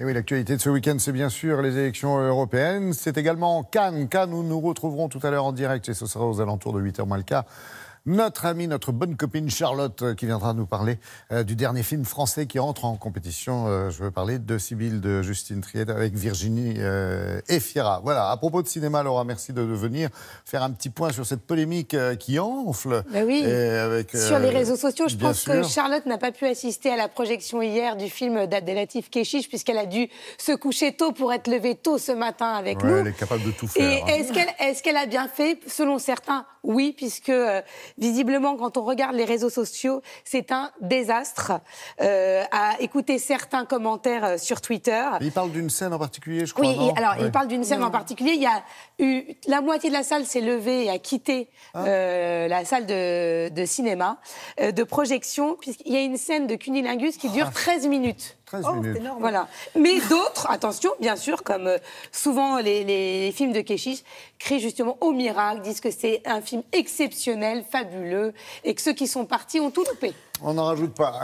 Et oui, l'actualité de ce week-end, c'est bien sûr les élections européennes. C'est également Cannes. Cannes, où nous nous retrouverons tout à l'heure en direct et ce sera aux alentours de 8h malka notre amie, notre bonne copine Charlotte euh, qui viendra nous parler euh, du dernier film français qui entre en compétition. Euh, je veux parler de Sibylle, de Justine Triet avec Virginie et Fiera. Voilà, à propos de cinéma, Laura, merci de venir faire un petit point sur cette polémique qui enfle. Ben oui, sur les réseaux sociaux, je pense que Charlotte n'a pas pu assister à la projection hier du film d'Adélatif Keshish puisqu'elle a dû se coucher tôt pour être levée tôt ce matin avec nous. Elle est capable de tout faire. Hein. est-ce qu'elle a bien fait Selon certains, oui, puisque Visiblement, quand on regarde les réseaux sociaux, c'est un désastre. Euh, à écouter certains commentaires euh, sur Twitter. il parle d'une scène en particulier, je crois. Oui, alors il parle d'une scène en particulier. Il y a eu la moitié de la salle s'est levée et a quitté ah. euh, la salle de, cinéma, de projection, puisqu'il y a une scène de Cunilingus qui dure 13 ah. minutes. Oh, voilà. Mais d'autres, attention, bien sûr, comme euh, souvent les, les films de Keshish, crient justement au miracle, disent que c'est un film exceptionnel, fabuleux, et que ceux qui sont partis ont tout loupé. On n'en rajoute pas.